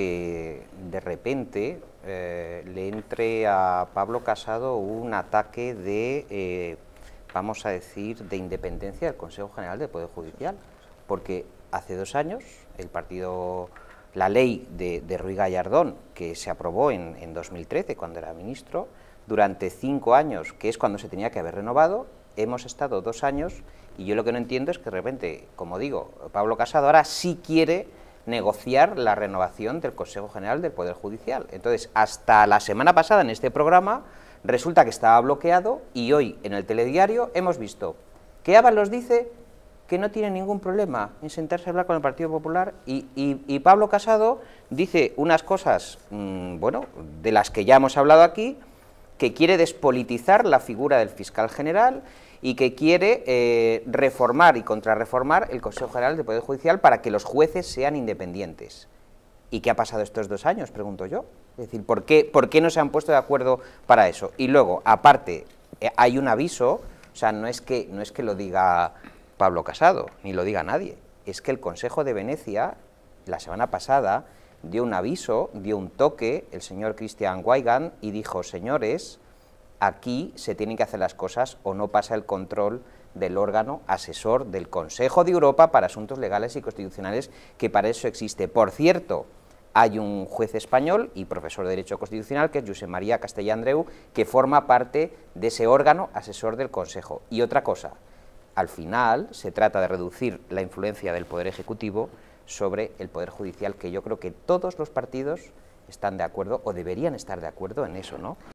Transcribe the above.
de repente eh, le entre a Pablo Casado un ataque de, eh, vamos a decir, de independencia del Consejo General del Poder Judicial, porque hace dos años el partido, la ley de, de Gallardón, que se aprobó en, en 2013 cuando era ministro, durante cinco años, que es cuando se tenía que haber renovado, hemos estado dos años y yo lo que no entiendo es que de repente, como digo, Pablo Casado ahora sí quiere negociar la renovación del Consejo General del Poder Judicial. Entonces, hasta la semana pasada en este programa resulta que estaba bloqueado y hoy en el telediario hemos visto que Ábalos dice que no tiene ningún problema en sentarse a hablar con el Partido Popular y, Pablo Casado dice unas cosas, mm, bueno, de las que ya hemos hablado aquí, que quiere despolitizar la figura del fiscal general y que quiere eh, reformar y contrarreformar el Consejo General de Poder Judicial para que los jueces sean independientes. ¿Y qué ha pasado estos dos años? Pregunto yo. Es decir, ¿por qué, ¿por qué no se han puesto de acuerdo para eso? Y luego, aparte, eh, hay un aviso, o sea, no es, que, no es que lo diga Pablo Casado, ni lo diga nadie, es que el Consejo de Venecia, la semana pasada, dio un aviso, dio un toque, el señor Christian Weigand, y dijo, señores, aquí se tienen que hacer las cosas o no pasa el control del órgano asesor del Consejo de Europa para asuntos legales y constitucionales, que para eso existe. Por cierto, hay un juez español y profesor de Derecho Constitucional, que es José María Castellandreu, que forma parte de ese órgano asesor del Consejo. Y otra cosa, al final se trata de reducir la influencia del Poder Ejecutivo sobre el Poder Judicial, que yo creo que todos los partidos están de acuerdo o deberían estar de acuerdo en eso, ¿no?